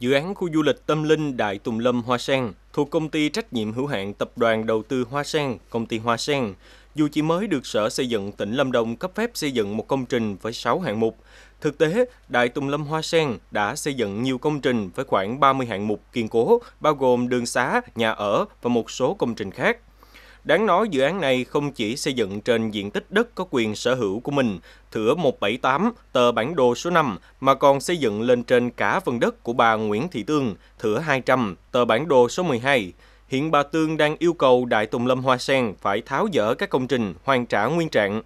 dự án khu du lịch tâm linh Đại Tùng Lâm Hoa Sen thuộc công ty trách nhiệm hữu hạn tập đoàn đầu tư Hoa Sen, công ty Hoa Sen. Dù chỉ mới được Sở Xây dựng tỉnh Lâm Đồng cấp phép xây dựng một công trình với 6 hạng mục, thực tế Đại Tùng Lâm Hoa Sen đã xây dựng nhiều công trình với khoảng 30 hạng mục kiên cố, bao gồm đường xá, nhà ở và một số công trình khác. Đáng nói dự án này không chỉ xây dựng trên diện tích đất có quyền sở hữu của mình, thửa 178, tờ bản đồ số 5, mà còn xây dựng lên trên cả phần đất của bà Nguyễn Thị Tương, thửa 200, tờ bản đồ số 12. Hiện bà Tương đang yêu cầu Đại Tùng Lâm Hoa Sen phải tháo dỡ các công trình, hoàn trả nguyên trạng.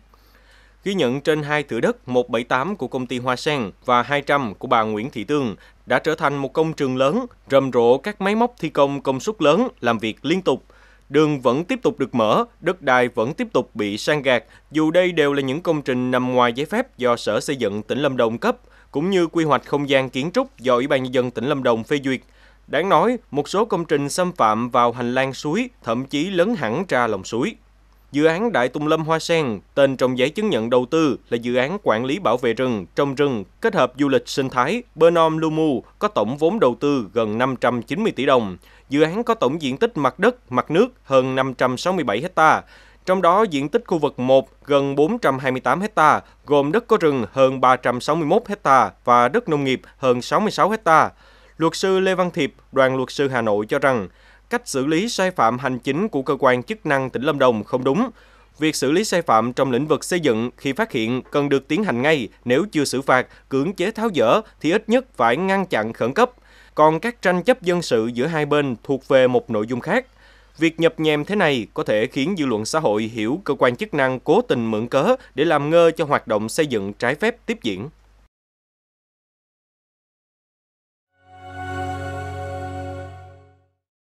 Ghi nhận trên hai thửa đất 178 của công ty Hoa Sen và 200 của bà Nguyễn Thị Tương đã trở thành một công trường lớn, rầm rộ các máy móc thi công công suất lớn, làm việc liên tục – đường vẫn tiếp tục được mở, đất đai vẫn tiếp tục bị san gạt, dù đây đều là những công trình nằm ngoài giấy phép do Sở Xây dựng tỉnh Lâm Đồng cấp, cũng như quy hoạch không gian kiến trúc do Ủy ban Nhân dân tỉnh Lâm Đồng phê duyệt. Đáng nói, một số công trình xâm phạm vào hành lang suối, thậm chí lấn hẳn ra lòng suối. Dự án Đại Tùng Lâm Hoa Sen, tên trong giấy chứng nhận đầu tư là dự án quản lý bảo vệ rừng, trồng rừng, kết hợp du lịch sinh thái Bernom Lumu có tổng vốn đầu tư gần 590 tỷ đồng. Dự án có tổng diện tích mặt đất, mặt nước hơn 567 hecta trong đó diện tích khu vực 1 gần 428 hecta, gồm đất có rừng hơn 361 hecta và đất nông nghiệp hơn 66 hecta. Luật sư Lê Văn Thiệp, đoàn luật sư Hà Nội cho rằng, cách xử lý sai phạm hành chính của cơ quan chức năng tỉnh Lâm Đồng không đúng. Việc xử lý sai phạm trong lĩnh vực xây dựng khi phát hiện cần được tiến hành ngay, nếu chưa xử phạt, cưỡng chế tháo dỡ thì ít nhất phải ngăn chặn khẩn cấp. Còn các tranh chấp dân sự giữa hai bên thuộc về một nội dung khác. Việc nhập nhèm thế này có thể khiến dư luận xã hội hiểu cơ quan chức năng cố tình mượn cớ để làm ngơ cho hoạt động xây dựng trái phép tiếp diễn.